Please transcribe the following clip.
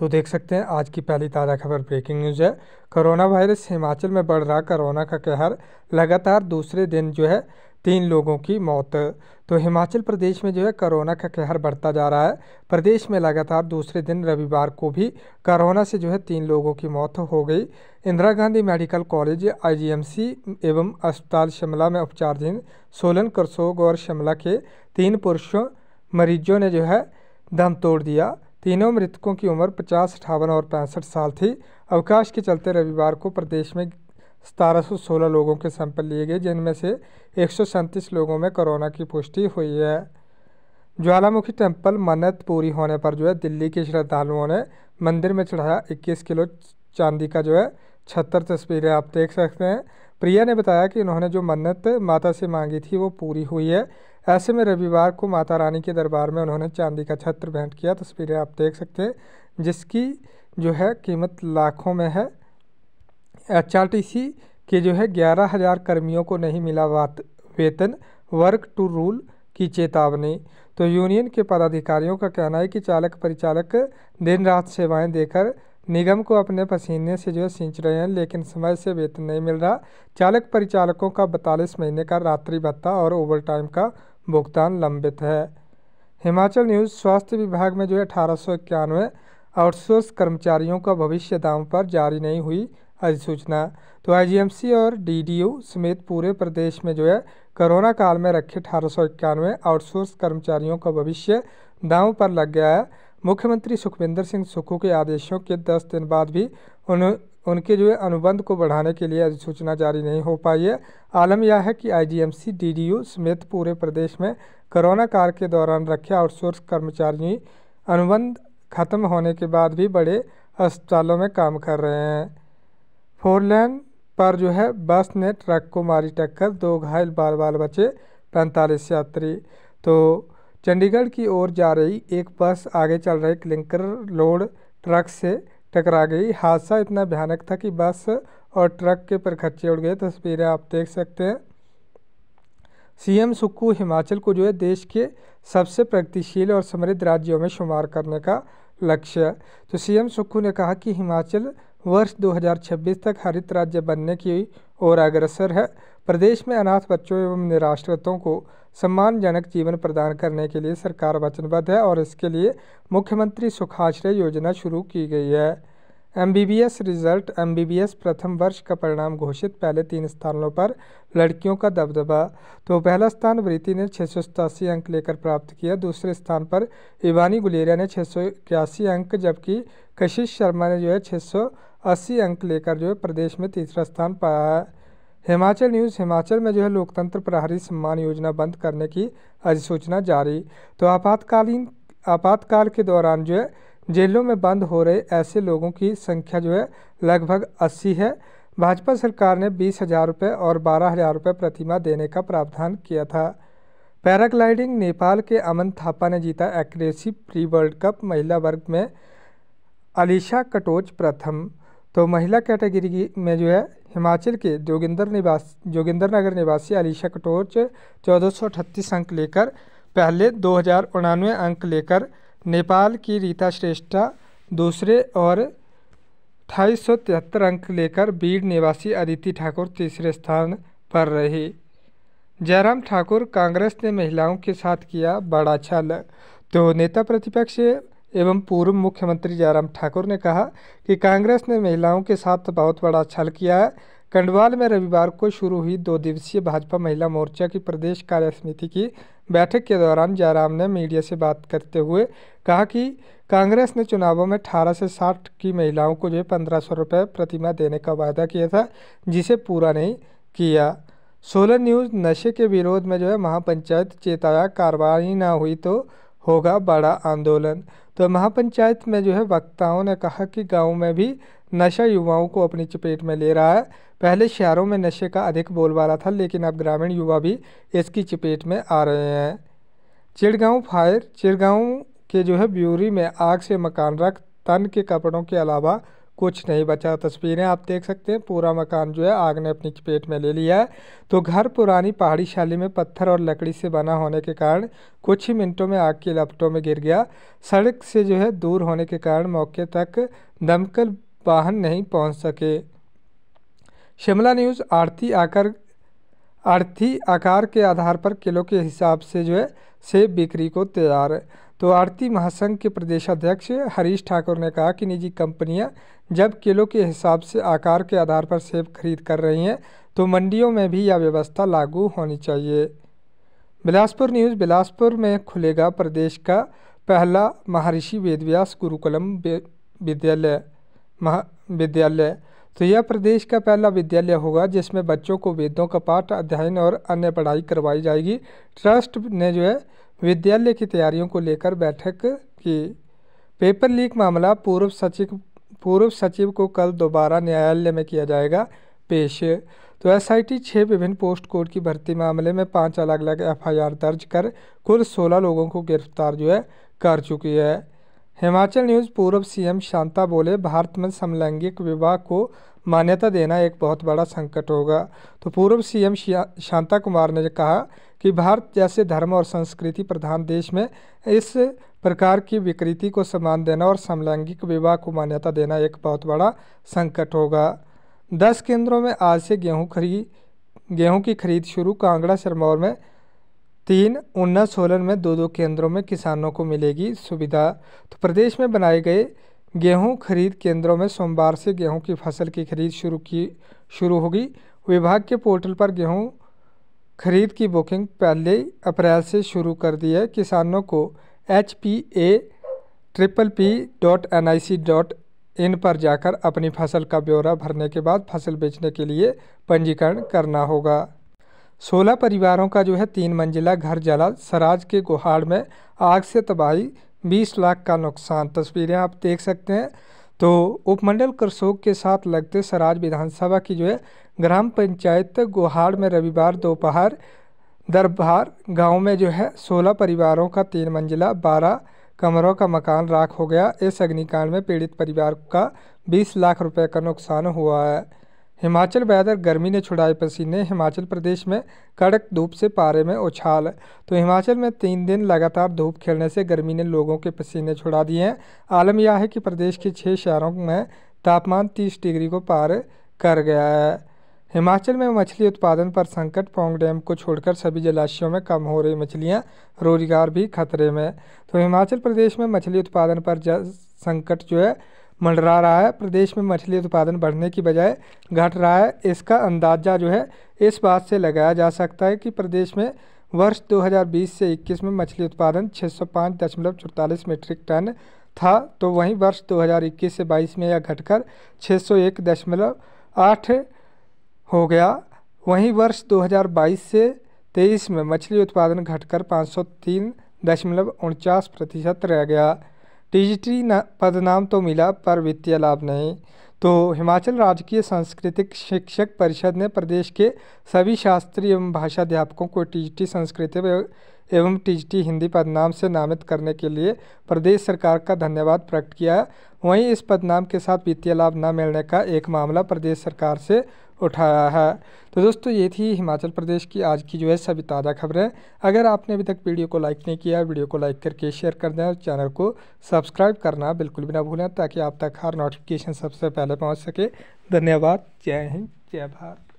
तो देख सकते हैं आज की पहली ताज़ा खबर ब्रेकिंग न्यूज़ है कोरोना वायरस हिमाचल में बढ़ रहा कोरोना का कहर लगातार दूसरे दिन जो है तीन लोगों की मौत तो हिमाचल प्रदेश में जो है कोरोना का कहर बढ़ता जा रहा है प्रदेश में लगातार दूसरे दिन रविवार को भी कोरोना से जो है तीन लोगों की मौत हो गई Indira Gandhi medical college IGMC एवं अस्पताल शिमला में उपचारधीन सोलन करसोग और शिमला के तीन पुरुषों मरीजों ने जो है दम तोड़ दिया तीनों मृतकों की उम्र पचास अठावन और पैंसठ साल थी अवकाश के चलते रविवार को प्रदेश में 1716 लोगों के सैंपल लिए गए जिनमें से एक लोगों में कोरोना की पुष्टि हुई है ज्वालामुखी टेम्पल मन्नत पूरी होने पर जो है दिल्ली के श्रद्धालुओं ने मंदिर में चढ़ाया 21 किलो चांदी का जो है छत्तर तस्वीरें आप देख सकते हैं प्रिया ने बताया कि इन्होंने जो मन्नत माता से मांगी थी वो पूरी हुई है ऐसे में रविवार को माता रानी के दरबार में उन्होंने चांदी का छत्र भेंट किया तस्वीरें आप देख सकते हैं जिसकी जो है कीमत लाखों में है एच के जो है ग्यारह हज़ार कर्मियों को नहीं मिला वात वेतन वर्क टू रूल की चेतावनी तो यूनियन के पदाधिकारियों का कहना है कि चालक परिचालक दिन रात सेवाएं देकर निगम को अपने पसीने से जो है सींच रहे हैं लेकिन समय से वेतन नहीं मिल रहा चालक परिचालकों का बतालीस महीने का रात्रि भत्ता और ओवर टाइम का भुगतान लंबित है हिमाचल न्यूज़ स्वास्थ्य विभाग में जो है अठारह सौ इक्यानवे आउटसोर्स कर्मचारियों का भविष्य दाम पर जारी नहीं हुई अधिसूचना तो आई और डी समेत पूरे प्रदेश में जो है कोरोना काल में रखे अठारह सौ इक्यानवे आउटसोर्स कर्मचारियों का भविष्य दाम पर लग गया है मुख्यमंत्री सुखविंदर सिंह सुक्खू के आदेशों के दस दिन बाद भी उन उनके जो है अनुबंध को बढ़ाने के लिए अधिसूचना जारी नहीं हो पाई है आलम यह है कि आईजीएमसी डीडीयू समेत पूरे प्रदेश में कोरोना काल के दौरान रखे आउटसोर्स कर्मचारी अनुबंध खत्म होने के बाद भी बड़े अस्पतालों में काम कर रहे हैं फोरलैन पर जो है बस ने ट्रक को मारी टक्कर दो घायल बाल बाल बचे पैंतालीस यात्री तो चंडीगढ़ की ओर जा रही एक बस आगे चल रहे क्लिंकर लोड ट्रक से टकरा गई हादसा इतना भयानक था कि बस और ट्रक के पर खर्चे उड़ गए तस्वीरें आप देख सकते हैं सीएम सुक्कू हिमाचल को जो है देश के सबसे प्रगतिशील और समृद्ध राज्यों में शुमार करने का लक्ष्य है तो सीएम सुक्खू ने कहा कि हिमाचल वर्ष 2026 तक हरित राज्य बनने की ओर अग्रसर है प्रदेश में अनाथ बच्चों एवं निराश्रितों को सम्मानजनक जीवन प्रदान करने के लिए सरकार वचनबद्ध है और इसके लिए मुख्यमंत्री सुखाश्रय योजना शुरू की गई है एमबीबीएस रिजल्ट एमबीबीएस प्रथम वर्ष का परिणाम घोषित पहले तीन स्थानों पर लड़कियों का दबदबा तो पहला स्थान वृति ने छः अंक लेकर प्राप्त किया दूसरे स्थान पर इवानी गुलेरिया ने छः अंक जबकि कशिश शर्मा ने जो है छः अस्सी अंक लेकर जो है प्रदेश में तीसरा स्थान पाया है हिमाचल न्यूज़ हिमाचल में जो है लोकतंत्र प्रहरी सम्मान योजना बंद करने की अधिसूचना जारी तो आपातकालीन आपातकाल के दौरान जो है जेलों में बंद हो रहे ऐसे लोगों की संख्या जो है लगभग अस्सी है भाजपा सरकार ने बीस हज़ार रुपये और बारह हज़ार रुपये प्रतिमा देने का प्रावधान किया था पैराग्लाइडिंग नेपाल के अमन थापा ने जीता एक्रेसी प्री वर्ल्ड कप महिला वर्ग में अलीशा कटोच प्रथम तो महिला कैटेगरी में जो है हिमाचल के जोगिंदर निवास जोगिंदर नगर निवासी अलीशा कटोच चौदह अंक लेकर पहले दो अंक लेकर नेपाल की रीता श्रेष्ठा दूसरे और अठाईस अंक लेकर बीड निवासी अदिति ठाकुर तीसरे स्थान पर रही जयराम ठाकुर कांग्रेस ने महिलाओं के साथ किया बड़ा छल तो नेता प्रतिपक्ष एवं पूर्व मुख्यमंत्री जयराम ठाकुर ने कहा कि कांग्रेस ने महिलाओं के साथ बहुत बड़ा छल किया है कंडवाल में रविवार को शुरू हुई दो दिवसीय भाजपा महिला मोर्चा की प्रदेश कार्य समिति की बैठक के दौरान जयराम ने मीडिया से बात करते हुए कहा कि कांग्रेस ने चुनावों में 18 से 60 की महिलाओं को जो है पंद्रह सौ रुपये प्रतिमा देने का वादा किया था जिसे पूरा नहीं किया सोलर न्यूज़ नशे के विरोध में जो है महापंचायत चेताया कार्रवाई ना हुई तो होगा बड़ा आंदोलन तो महापंचायत में जो है वक्ताओं ने कहा कि गाँव में भी नशा युवाओं को अपनी चपेट में ले रहा है पहले शहरों में नशे का अधिक बोलबाला था लेकिन अब ग्रामीण युवा भी इसकी चपेट में आ रहे हैं चिड़गांव फायर चिड़गांव के जो है ब्यूरी में आग से मकान रख तन के कपड़ों के अलावा कुछ नहीं बचा तस्वीरें आप देख सकते हैं पूरा मकान जो है आग ने अपनी चपेट में ले लिया है तो घर पुरानी पहाड़ी शैली में पत्थर और लकड़ी से बना होने के कारण कुछ ही मिनटों में आग की लपटों में गिर गया सड़क से जो है दूर होने के कारण मौके तक दमकल वाहन नहीं पहुँच सके शिमला न्यूज़ आरती आकर आर्थिक आकार के आधार पर किलो के हिसाब से जो है सेब बिक्री को तैयार तो आरती महासंघ के प्रदेशाध्यक्ष हरीश ठाकुर ने कहा कि निजी कंपनियां जब किलो के हिसाब से आकार के आधार पर सेब खरीद कर रही हैं तो मंडियों में भी यह व्यवस्था लागू होनी चाहिए बिलासपुर न्यूज़ बिलासपुर में खुलेगा प्रदेश का पहला महर्षि वेदव्यास गुरुकुलम विद्यालय विद्यालय तो यह प्रदेश का पहला विद्यालय होगा जिसमें बच्चों को वेदों का पाठ अध्ययन और अन्य पढ़ाई करवाई जाएगी ट्रस्ट ने जो है विद्यालय की तैयारियों को लेकर बैठक की पेपर लीक मामला पूर्व सचिव पूर्व सचिव को कल दोबारा न्यायालय में किया जाएगा पेश तो एस आई टी छः विभिन्न पोस्ट कोड की भर्ती मामले में पांच अलग अलग एफ आई आर दर्ज कर कुल सोलह लोगों को गिरफ्तार जो है कर चुकी है हिमाचल न्यूज़ पूर्व सीएम शांता बोले भारत में समलैंगिक विवाह को मान्यता देना एक बहुत बड़ा संकट होगा तो पूर्व सीएम शांता कुमार ने कहा कि भारत जैसे धर्म और संस्कृति प्रधान देश में इस प्रकार की विकृति को सम्मान देना और समलैंगिक विवाह को मान्यता देना एक बहुत बड़ा संकट होगा दस केंद्रों में आज से गेहूँ खरीद गेहूँ की खरीद शुरू कांगड़ा सिरमौर में तीन उन्ना सोलन में दो दो केंद्रों में किसानों को मिलेगी सुविधा तो प्रदेश में बनाए गए गेहूं खरीद केंद्रों में सोमवार से गेहूं की फसल की खरीद शुरू की शुरू होगी विभाग के पोर्टल पर गेहूं खरीद की बुकिंग पहले अप्रैल से शुरू कर दी है किसानों को H P A triple P dot N I C dot in पर जाकर अपनी फसल का ब्यौरा भरने के बाद फसल बेचने के लिए पंजीकरण करना होगा सोलह परिवारों का जो है तीन मंजिला घर जला सराज के गुहाड़ में आग से तबाही बीस लाख का नुकसान तस्वीरें आप देख सकते हैं तो उपमंडल करसोग के साथ लगते सराज विधानसभा की जो है ग्राम पंचायत गोहाड़ में रविवार दोपहर दरबार गांव में जो है सोलह परिवारों का तीन मंजिला बारह कमरों का मकान राख हो गया इस अग्निकांड में पीड़ित परिवार का बीस लाख रुपए का नुकसान हुआ है हिमाचल वेदर गर्मी ने छुड़ाए पसीने हिमाचल प्रदेश में कड़क धूप से पारे में उछाल तो हिमाचल में तीन दिन लगातार धूप खिलने से गर्मी ने लोगों के पसीने छुड़ा दिए हैं आलम यह है कि प्रदेश के छः शहरों में तापमान तीस डिग्री को पार कर गया है हिमाचल में मछली उत्पादन पर संकट पोंग डैम को छोड़कर सभी जलाशयों में कम हो रही मछलियां रोजगार भी खतरे में तो हिमाचल प्रदेश में मछली उत्पादन पर संकट जो है मंडरा रहा है प्रदेश में मछली उत्पादन बढ़ने की बजाय घट रहा है इसका अंदाजा जो है इस बात से लगाया जा सकता है कि प्रदेश में वर्ष 2020 से 21 में मछली उत्पादन छः मीट्रिक टन था तो वहीं वर्ष 2021 से 22 में यह घटकर छः हो गया वहीं वर्ष 2022 से 23 में मछली उत्पादन घटकर पाँच प्रतिशत रह गया न पदनाम तो मिला पर वित्तीय लाभ नहीं तो हिमाचल राजकीय सांस्कृतिक शिक्षक परिषद ने प्रदेश के सभी शास्त्रीय एवं भाषा अध्यापकों को टीजीटी संस्कृत एवं टीजीटी हिंदी पदनाम से नामित करने के लिए प्रदेश सरकार का धन्यवाद प्रकट किया वहीं इस पदनाम के साथ वित्तीय लाभ न मिलने का एक मामला प्रदेश सरकार से उठाया है तो दोस्तों ये थी हिमाचल प्रदेश की आज की जो है सभी ताज़ा खबरें अगर आपने अभी तक वीडियो को लाइक नहीं किया वीडियो को लाइक करके शेयर कर दें और चैनल को सब्सक्राइब करना बिल्कुल भी ना भूलें ताकि आप तक हर नोटिफिकेशन सबसे पहले पहुँच सके धन्यवाद जय हिंद जय भारत